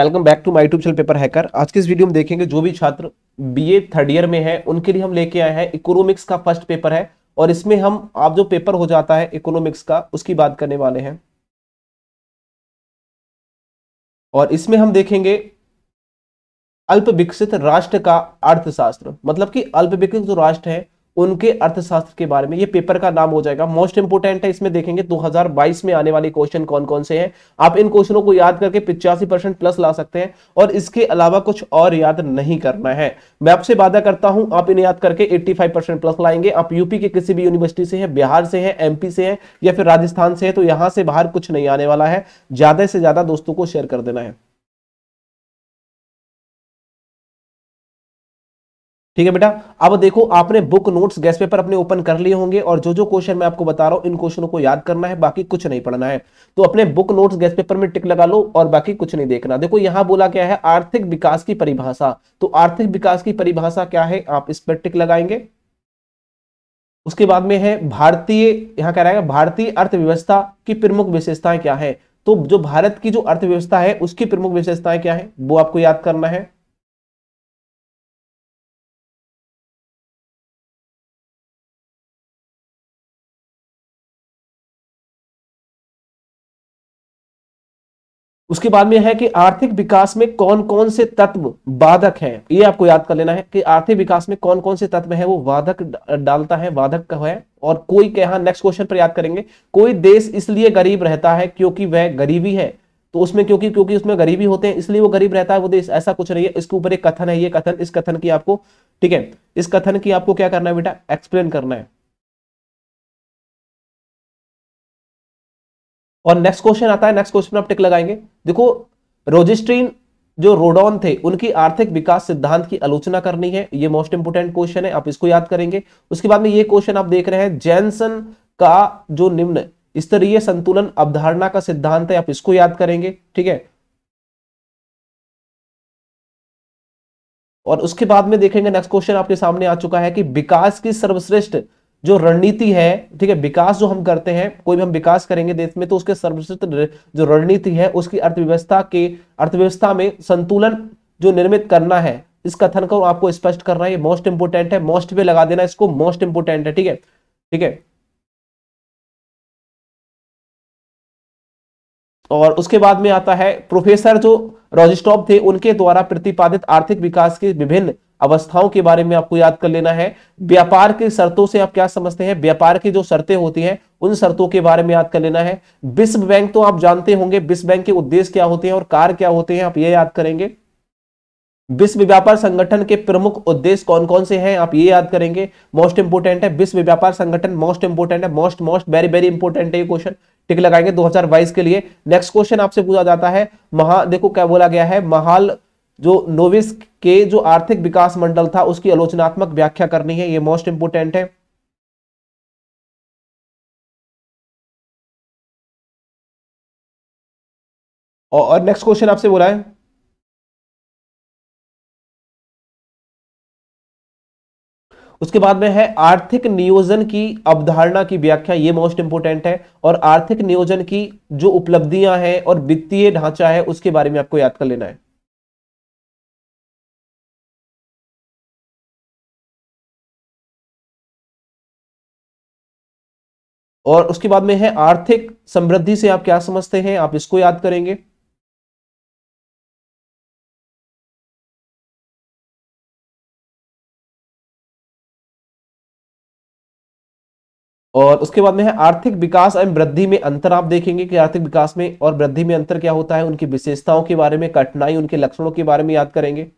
welcome back to my YouTube channel paper hacker आज के इस वीडियो में देखेंगे जो भी छात्र बीए थर्ड ईयर में है उनके लिए हम लेके आए हैं इकोनॉमिक्स का फर्स्ट पेपर है और इसमें हम आप जो पेपर हो जाता है इकोनॉमिक्स का उसकी बात करने वाले हैं और इसमें हम देखेंगे अल्प विकसित राष्ट्र का अर्थशास्त्र मतलब कि अल्प विकसित जो राष्ट्र है उनके अर्थशास्त्र के बारे में ये पेपर का नाम हो जाएगा मोस्ट इंपोर्टेंट है इसमें देखेंगे 2022 में आने वाले क्वेश्चन कौन कौन से हैं आप इन क्वेश्चनों को याद करके पिचासी परसेंट प्लस ला सकते हैं और इसके अलावा कुछ और याद नहीं करना है मैं आपसे वादा करता हूं आप इन्हें याद करके 85 परसेंट प्लस लाएंगे आप यूपी के किसी भी यूनिवर्सिटी से है बिहार से है एमपी से है या फिर राजस्थान से है तो यहां से बाहर कुछ नहीं आने वाला है ज्यादा से ज्यादा दोस्तों को शेयर कर देना है ठीक है बेटा अब देखो आपने बुक नोट्स गैस पेपर अपने ओपन कर लिए होंगे और जो जो क्वेश्चन मैं आपको बता रहा हूं इन क्वेश्चनों को याद करना है बाकी कुछ नहीं पढ़ना है तो अपने बुक नोट्स गैस पेपर में टिक लगा लो और बाकी कुछ नहीं देखना देखो यहां बोला क्या है आर्थिक विकास की परिभाषा तो आर्थिक विकास की परिभाषा क्या है आप इस पर टिक लगाएंगे उसके बाद में है भारतीय यहां कह रहा है भारतीय अर्थव्यवस्था की प्रमुख विशेषताएं क्या है तो जो भारत की जो अर्थव्यवस्था है उसकी प्रमुख विशेषताएं क्या है वो आपको याद करना है उसके बाद में है कि आर्थिक विकास में कौन कौन से तत्व बाधक हैं ये आपको याद कर लेना है कि आर्थिक विकास में कौन कौन से तत्व है वो बाधक डालता है बाधक का है और कोई कह नेक्स्ट क्वेश्चन पर याद करेंगे कोई देश इसलिए गरीब रहता है क्योंकि वह गरीबी है तो उसमें क्योंकि क्योंकि उसमें गरीबी होते हैं इसलिए वो गरीब रहता है वो देश ऐसा कुछ नहीं है इसके ऊपर एक कथन है ये कथन इस कथन की आपको ठीक है इस कथन की आपको क्या करना है बेटा एक्सप्लेन करना है और नेक्स्ट क्वेश्चन आता है नेक्स्ट क्वेश्चन आप टिक लगाएंगे देखो रोजिस्ट्रीन जो रोडॉन थे उनकी आर्थिक विकास सिद्धांत की आलोचना करनी है ये मोस्ट इंपोर्टेंट क्वेश्चन है आप इसको याद करेंगे उसके बाद में ये क्वेश्चन आप देख रहे हैं जैनसन का जो निम्न स्तरीय संतुलन अवधारणा का सिद्धांत है आप इसको याद करेंगे ठीक है और उसके बाद में देखेंगे नेक्स्ट क्वेश्चन आपके सामने आ चुका है कि विकास की सर्वश्रेष्ठ जो रणनीति है ठीक है विकास जो हम करते हैं कोई भी हम विकास करेंगे देश में तो उसके सर्वश्रेष्ठ जो रणनीति है उसकी अर्थव्यवस्था के अर्थव्यवस्था में संतुलन जो निर्मित करना है इस कथन को आपको स्पष्ट करना है मोस्ट इंपोर्टेंट है मोस्ट पे लगा देना इसको मोस्ट इंपोर्टेंट है ठीक है ठीक है और उसके बाद में आता है प्रोफेसर जो रोजिस्टॉप थे उनके द्वारा प्रतिपादित आर्थिक विकास के विभिन्न अवस्थाओं के बारे में आपको याद कर लेना है व्यापार की शर्तों से आप क्या समझते हैं व्यापार की जो शर्तें होती हैं उन शर्तों के बारे में याद कर लेना है विश्व बैंक तो आप जानते होंगे विश्व बैंक के उद्देश्य क्या होते हैं और कार क्या होते हैं आप ये याद करेंगे विश्व व्यापार संगठन के प्रमुख उद्देश्य कौन कौन से हैं आप ये याद करेंगे मोस्ट इंपोर्टेंट है विश्व व्यापार संगठन मोस्ट इंपोर्टेंट है most most very very important है ये क्वेश्चन टिक लगाएंगे 2022 के लिए नेक्स्ट क्वेश्चन आपसे पूछा जाता है महा देखो क्या बोला गया है महाल जो नोविस के जो आर्थिक विकास मंडल था उसकी आलोचनात्मक व्याख्या करनी है ये मोस्ट इंपोर्टेंट है और नेक्स्ट क्वेश्चन आपसे बोला है उसके बाद में है आर्थिक नियोजन की अवधारणा की व्याख्या ये मोस्ट इंपोर्टेंट है और आर्थिक नियोजन की जो उपलब्धियां हैं और वित्तीय ढांचा है उसके बारे में आपको याद कर लेना है और उसके बाद में है आर्थिक समृद्धि से आप क्या समझते हैं आप इसको याद करेंगे और उसके बाद में है आर्थिक विकास एवं वृद्धि में अंतर आप देखेंगे कि आर्थिक विकास में और वृद्धि में अंतर क्या होता है उनकी विशेषताओं के बारे में कठिनाई उनके लक्षणों के बारे में याद करेंगे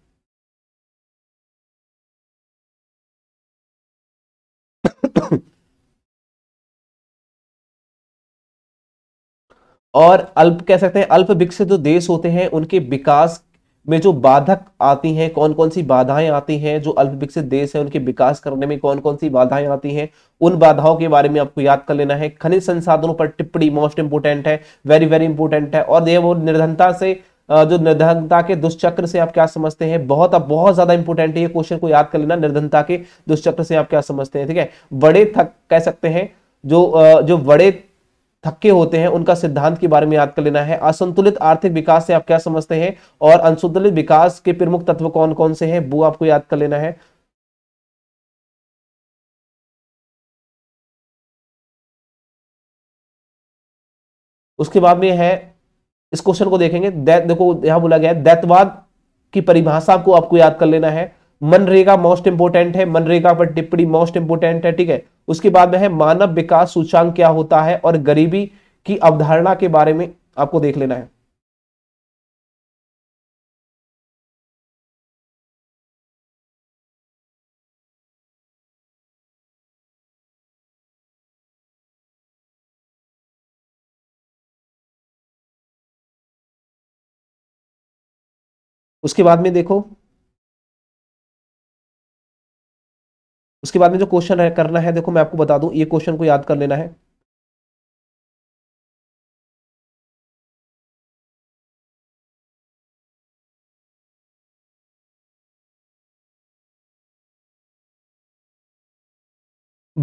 और अल्प कह सकते हैं अल्प विकसित जो देश होते हैं उनके विकास में जो बाधक आती हैं कौन कौन सी बाधाएं आती हैं जो अल्प विकसित देश है उनके विकास करने में कौन कौन सी बाधाएं आती हैं उन बाधाओं के बारे में आपको याद कर लेना है खनिज संसाधनों पर टिप्पणी मोस्ट इंपोर्टेंट है वेरी वेरी इंपोर्टेंट है और ये वो निर्धनता से जो निर्धनता के दुष्चक्र से आप क्या समझते हैं बहुत अब बहुत ज्यादा इंपोर्टेंट है ये क्वेश्चन को याद कर लेना निर्धनता के दुष्चक्र से आप क्या समझते हैं ठीक है बड़े थक कह सकते हैं जो जो बड़े थक्के होते हैं उनका सिद्धांत के बारे में याद कर लेना है असंतुलित आर्थिक विकास से आप क्या समझते हैं और अनसंतुलित विकास के प्रमुख तत्व कौन कौन से हैं वो आपको याद कर लेना है उसके बाद में है इस क्वेश्चन को देखेंगे देखो यहां बोला गया है दैतवाद की परिभाषा को आपको याद कर लेना है मनरेगा मोस्ट इंपोर्टेंट है मनरेगा पर टिप्पणी मोस्ट इंपोर्टेंट है ठीक है उसके बाद में है मानव विकास सूचांक क्या होता है और गरीबी की अवधारणा के बारे में आपको देख लेना है उसके बाद में देखो उसके बाद में जो क्वेश्चन है करना है देखो मैं आपको बता दूं ये क्वेश्चन को याद कर लेना है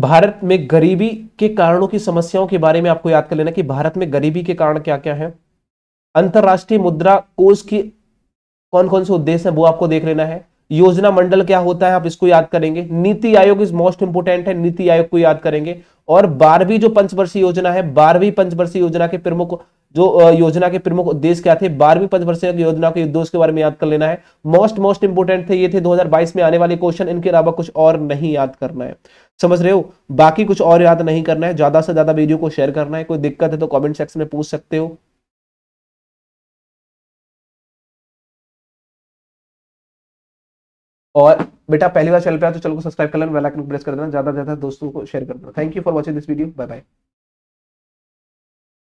भारत में गरीबी के कारणों की समस्याओं के बारे में आपको याद कर लेना कि भारत में गरीबी के कारण क्या क्या है अंतर्राष्ट्रीय मुद्रा कोष की कौन कौन से उद्देश्य है वो आपको देख लेना है योजना मंडल क्या होता है आप इसको याद करेंगे नीति आयोग इज मोस्ट इंपोर्टेंट है नीति आयोग को याद करेंगे और बारहवीं जो पंचवर्षीय योजना है बारहवीं पंचवर्षीय योजना के प्रमुख जो योजना के प्रमुख उद्देश्य क्या थे बारहवीं पंचवर्षीय योजना के उद्देश्य के बारे में याद कर लेना है मोस्ट मोस्ट इंपोर्टेंट थे ये थे 2022 में आने वाले क्वेश्चन इनके अलावा कुछ और नहीं याद करना है समझ रहे हो बाकी कुछ और याद नहीं करना है ज्यादा से ज्यादा वीडियो को शेयर करना है कोई दिक्कत है तो कॉमेंट सेक्शन में पूछ सकते हो और बेटा पहली बार चैनल पे तो चैनल को सब्सक्राइब कर लेना बेल आइकन प्रेस कर देना ज्यादा से ज्यादा दोस्तों को शेयर कर देना thank you for watching this video bye bye